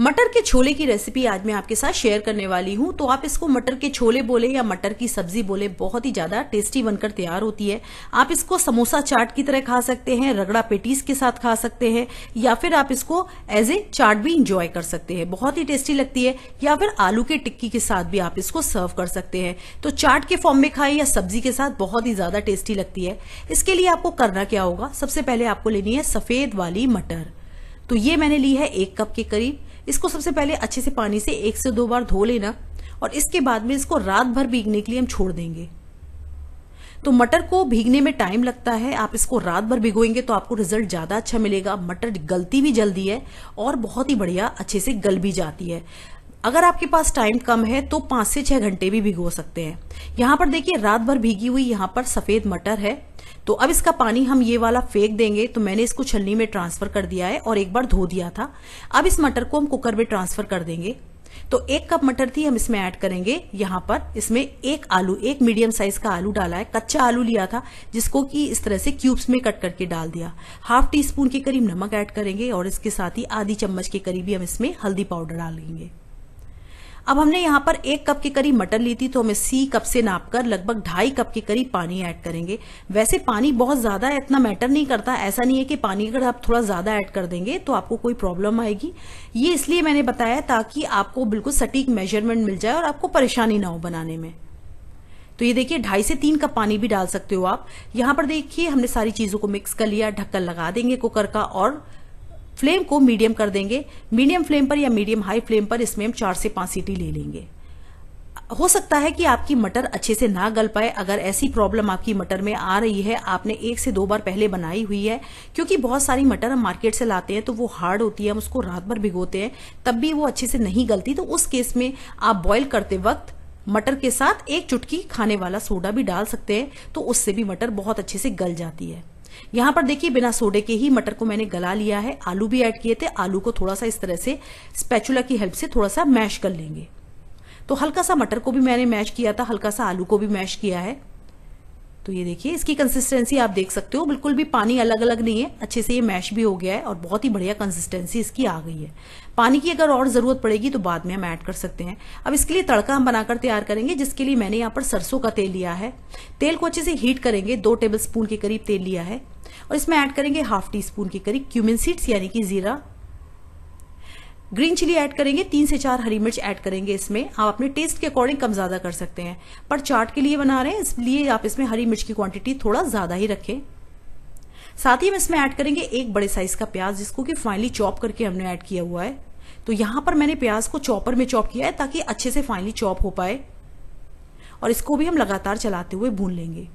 मटर के छोले की रेसिपी आज मैं आपके साथ शेयर करने वाली हूँ तो आप इसको मटर के छोले बोले या मटर की सब्जी बोले बहुत ही ज्यादा टेस्टी बनकर तैयार होती है आप इसको समोसा चाट की तरह खा सकते हैं रगड़ा पेटीज के साथ खा सकते हैं या फिर आप इसको एज ए चाट भी इंजॉय कर सकते हैं बहुत ही टेस्टी लगती है या फिर आलू के टिक्की के साथ भी आप इसको सर्व कर सकते हैं तो चाट के फॉर्म में खाए या सब्जी के साथ बहुत ही ज्यादा टेस्टी लगती है इसके लिए आपको करना क्या होगा सबसे पहले आपको लेनी है सफेद वाली मटर तो ये मैंने ली है एक कप के करीब इसको सबसे पहले अच्छे से पानी से एक से दो बार धो लेना और इसके बाद में इसको रात भर भीगने के लिए हम छोड़ देंगे तो मटर को भीगने में टाइम लगता है आप इसको रात भर भिगोएंगे तो आपको रिजल्ट ज्यादा अच्छा मिलेगा मटर गलती भी जल्दी है और बहुत ही बढ़िया अच्छे से गल भी जाती है अगर आपके पास टाइम कम है तो पांच से छह घंटे भी भिगो सकते हैं यहाँ पर देखिए रात भर भीगी हुई यहाँ पर सफेद मटर है तो अब इसका पानी हम ये वाला फेंक देंगे तो मैंने इसको छलनी में ट्रांसफर कर दिया है और एक बार धो दिया था अब इस मटर को हम कुकर में ट्रांसफर कर देंगे तो एक कप मटर थी हम इसमें ऐड करेंगे यहाँ पर इसमें एक आलू एक मीडियम साइज का आलू डाला है कच्चा आलू लिया था जिसको कि इस तरह से क्यूब्स में कट करके डाल दिया हाफ टी स्पून के करीब नमक ऐड करेंगे और इसके साथ ही आधी चम्मच के करीब हम इसमें हल्दी पाउडर डालेंगे अब हमने यहाँ पर एक कप के करीब मटर ली थी तो हमें सी कप से नापकर लगभग ढाई कप के करीब पानी ऐड करेंगे वैसे पानी बहुत ज्यादा है इतना मैटर नहीं करता ऐसा नहीं है कि पानी अगर आप थोड़ा ज्यादा ऐड कर देंगे तो आपको कोई प्रॉब्लम आएगी ये इसलिए मैंने बताया ताकि आपको बिल्कुल सटीक मेजरमेंट मिल जाए और आपको परेशानी ना हो बनाने में तो ये देखिए ढाई से तीन कप पानी भी डाल सकते हो आप यहां पर देखिए हमने सारी चीजों को मिक्स कर लिया ढक्कन लगा देंगे कुकर का और फ्लेम को मीडियम कर देंगे मीडियम फ्लेम पर या मीडियम हाई फ्लेम पर इसमें हम चार से पांच सीटी ले लेंगे हो सकता है कि आपकी मटर अच्छे से ना गल पाए अगर ऐसी प्रॉब्लम आपकी मटर में आ रही है आपने एक से दो बार पहले बनाई हुई है क्योंकि बहुत सारी मटर हम मार्केट से लाते हैं तो वो हार्ड होती है हम उसको रात भर भिगोते हैं तब भी वो अच्छे से नहीं गलती तो उस केस में आप बॉयल करते वक्त मटर के साथ एक चुटकी खाने वाला सोडा भी डाल सकते हैं तो उससे भी मटर बहुत अच्छे से गल जाती है यहाँ पर देखिए बिना सोडे के ही मटर को मैंने गला लिया है आलू भी ऐड किए थे आलू को थोड़ा सा इस तरह से स्पैचुला की हेल्प से थोड़ा सा मैश कर लेंगे तो हल्का सा मटर को भी मैंने मैश किया था हल्का सा आलू को भी मैश किया है तो ये देखिए इसकी कंसिस्टेंसी आप देख सकते हो बिल्कुल भी पानी अलग अलग नहीं है अच्छे से ये मैश भी हो गया है और बहुत ही बढ़िया कंसिस्टेंसी इसकी आ गई है पानी की अगर और ज़रूरत पड़ेगी तो बाद में हम ऐड कर सकते हैं अब इसके लिए तड़का हम बनाकर तैयार करेंगे जिसके लिए मैंने यहाँ पर सरसों का तेल लिया है तेल को अच्छे से हीट करेंगे दो टेबल स्पून के करीब तेल लिया है और इसमें ऐड करेंगे हाफ टी स्पून के करीब क्यूमिन सीड्स यानी कि जीरा ग्रीन चिली ऐड करेंगे तीन से चार हरी मिर्च ऐड करेंगे इसमें आप अपने टेस्ट के अकॉर्डिंग कम ज्यादा कर सकते हैं पर चाट के लिए बना रहे हैं इसलिए आप इसमें हरी मिर्च की क्वांटिटी थोड़ा ज्यादा ही रखें साथ ही हम इसमें ऐड करेंगे एक बड़े साइज का प्याज जिसको कि फाइनली चॉप करके हमने ऐड किया हुआ है तो यहां पर मैंने प्याज को चॉपर में चॉप किया है ताकि अच्छे से फाइनली चॉप हो पाए और इसको भी हम लगातार चलाते हुए भून लेंगे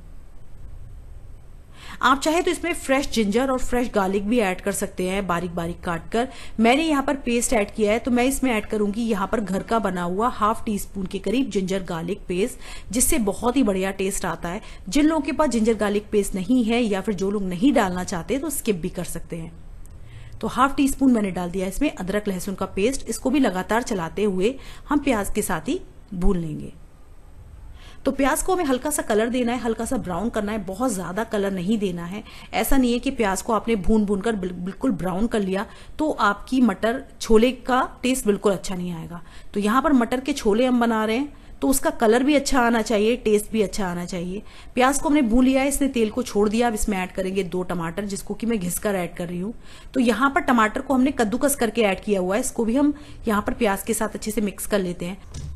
आप चाहे तो इसमें फ्रेश जिंजर और फ्रेश गार्लिक भी ऐड कर सकते हैं बारीक बारीक काट कर मैंने यहाँ पर पेस्ट ऐड किया है तो मैं इसमें ऐड करूंगी यहाँ पर घर का बना हुआ हाफ टी स्पून के करीब जिंजर गार्लिक पेस्ट जिससे बहुत ही बढ़िया टेस्ट आता है जिन लोगों के पास जिंजर गार्लिक पेस्ट नहीं है या फिर जो लोग नहीं डालना चाहते तो स्किप भी कर सकते हैं तो हाफ टी स्पून मैंने डाल दिया इसमें अदरक लहसुन का पेस्ट इसको भी लगातार चलाते हुए हम प्याज के साथ ही भून लेंगे तो प्याज को हमें हल्का सा कलर देना है हल्का सा ब्राउन करना है बहुत ज़्यादा कलर नहीं देना है ऐसा नहीं है कि प्याज को आपने भून भून कर बिल्कुल ब्राउन कर लिया तो आपकी मटर छोले का टेस्ट बिल्कुल अच्छा नहीं आएगा तो यहाँ पर मटर के छोले हम बना रहे हैं तो उसका कलर भी अच्छा आना चाहिए टेस्ट भी अच्छा आना चाहिए प्याज को हमने भून लिया है इसने तेल को छोड़ दिया अब इसमें ऐड करेंगे दो टमाटर जिसको कि मैं घिसकर ऐड कर रही हूँ तो यहाँ पर टमाटर को हमने कद्दूकस करके ऐड किया हुआ है इसको भी हम यहाँ पर प्याज के साथ अच्छे से मिक्स कर लेते हैं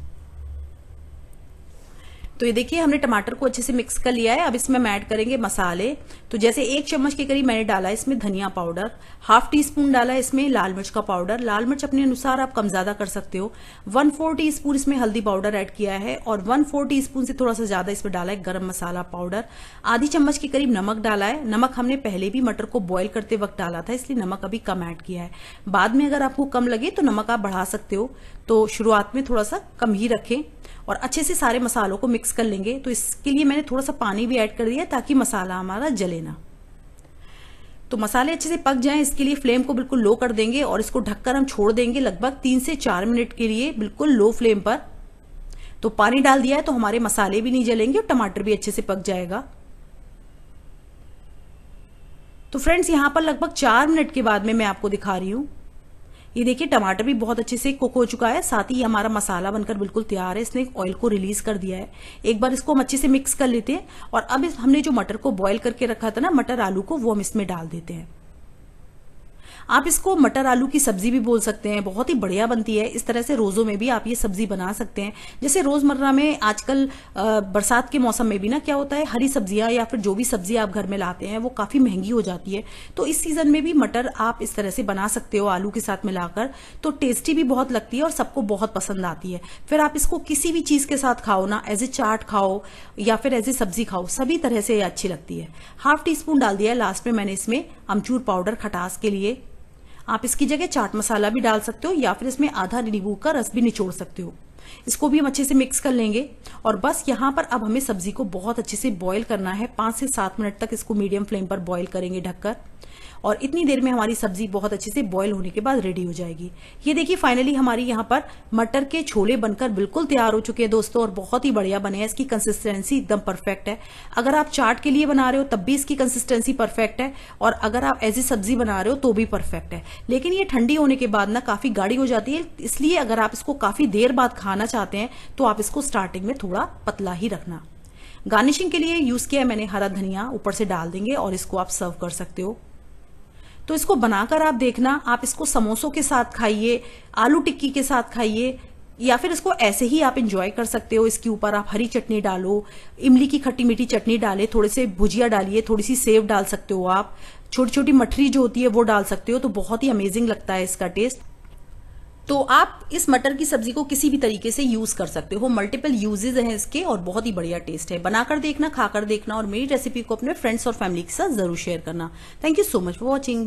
तो ये देखिए हमने टमाटर को अच्छे से मिक्स कर लिया है अब इसमें हम ऐड करेंगे मसाले तो जैसे एक चम्मच के करीब मैंने डाला इसमें धनिया पाउडर हाफ टी स्पून डाला है इसमें लाल मिर्च का पाउडर लाल मिर्च अपने अनुसार आप कम ज्यादा कर सकते हो वन फोर टी स्पून इसमें हल्दी पाउडर एड किया है और वन फोर टी स्पून से थोड़ा सा ज्यादा इसमें डाला है गर्म मसाला पाउडर आधी चम्मच के करीब नमक डाला है नमक हमने पहले भी मटर को बॉयल करते वक्त डाला था इसलिए नमक अभी कम ऐड किया है बाद में अगर आपको कम लगे तो नमक आप बढ़ा सकते हो तो शुरुआत में थोड़ा सा कम ही रखें और अच्छे से सारे मसालों को मिक्स मिक्स कर लेंगे तो इसके लिए मैंने थोड़ा सा पानी भी ऐड कर दिया ताकि मसाला हमारा जले ना तो मसाले अच्छे से पक जाएं इसके लिए फ्लेम को बिल्कुल लो कर देंगे और इसको ढककर हम छोड़ देंगे लगभग तीन से चार मिनट के लिए बिल्कुल लो फ्लेम पर तो पानी डाल दिया है तो हमारे मसाले भी नहीं जलेंगे और टमाटर भी अच्छे से पक जाएगा तो फ्रेंड्स यहां पर लगभग चार मिनट के बाद में मैं आपको दिखा रही हूं ये देखिए टमाटर भी बहुत अच्छे से कुक हो चुका है साथ ही हमारा मसाला बनकर बिल्कुल तैयार है इसने ऑयल को रिलीज कर दिया है एक बार इसको हम अच्छे से मिक्स कर लेते हैं और अब हमने जो मटर को बॉयल करके रखा था ना मटर आलू को वो हम इसमें डाल देते हैं आप इसको मटर आलू की सब्जी भी बोल सकते हैं बहुत ही बढ़िया बनती है इस तरह से रोजों में भी आप ये सब्जी बना सकते हैं जैसे रोजमर्रा में आजकल बरसात के मौसम में भी ना क्या होता है हरी सब्जियां या फिर जो भी सब्जी आप घर में लाते हैं वो काफी महंगी हो जाती है तो इस सीजन में भी मटर आप इस तरह से बना सकते हो आलू के साथ मिलाकर तो टेस्टी भी बहुत लगती है और सबको बहुत पसंद आती है फिर आप इसको किसी भी चीज के साथ खाओ ना एज ए चाट खाओ या फिर एज ए सब्जी खाओ सभी तरह से ये अच्छी लगती है हाफ टी स्पून डाल दिया लास्ट में मैंने इसमें अमचूर पाउडर खटास के लिए आप इसकी जगह चाट मसाला भी डाल सकते हो या फिर इसमें आधा नींबू का रस भी निचोड़ सकते हो इसको भी हम अच्छे से मिक्स कर लेंगे और बस यहाँ पर अब हमें सब्जी को बहुत अच्छे से बॉईल करना है पाँच से सात मिनट तक इसको मीडियम फ्लेम पर बॉईल करेंगे ढककर और इतनी देर में हमारी सब्जी बहुत अच्छे से बॉईल होने के बाद रेडी हो जाएगी ये देखिए फाइनली हमारी यहाँ पर मटर के छोले बनकर बिल्कुल तैयार हो चुके हैं दोस्तों और बहुत ही बढ़िया बने हैं इसकी कंसिस्टेंसी एकदम परफेक्ट है अगर आप चाट के लिए बना रहे हो तब भी इसकी कंसिस्टेंसी परफेक्ट है और अगर आप एज ए सब्जी बना रहे हो तो भी परफेक्ट है लेकिन ये ठंडी होने के बाद ना काफी गाढ़ी हो जाती है इसलिए अगर आप इसको काफी देर बाद खाना बढ़ाना चाहते हैं तो आप इसको स्टार्टिंग में थोड़ा पतला ही रखना गार्निशिंग के लिए यूज किया मैंने हरा धनिया ऊपर से डाल देंगे और इसको आप सर्व कर सकते हो तो इसको बनाकर आप देखना आप इसको समोसों के साथ खाइए आलू टिक्की के साथ खाइए या फिर इसको ऐसे ही आप इंजॉय कर सकते हो इसके ऊपर आप हरी चटनी डालो इमली की खट्टी मीठी चटनी डाले थोड़े से भुजिया डालिए थोड़ी सी सेव डाल सकते हो आप छोटी छोटी मठरी जो होती है वो डाल सकते हो तो बहुत ही अमेजिंग लगता है इसका टेस्ट तो आप इस मटर की सब्जी को किसी भी तरीके से यूज कर सकते हो मल्टीपल यूजेज हैं इसके और बहुत ही बढ़िया टेस्ट है बनाकर देखना खाकर देखना और मेरी रेसिपी को अपने फ्रेंड्स और फैमिली के साथ जरूर शेयर करना thank you so much for watching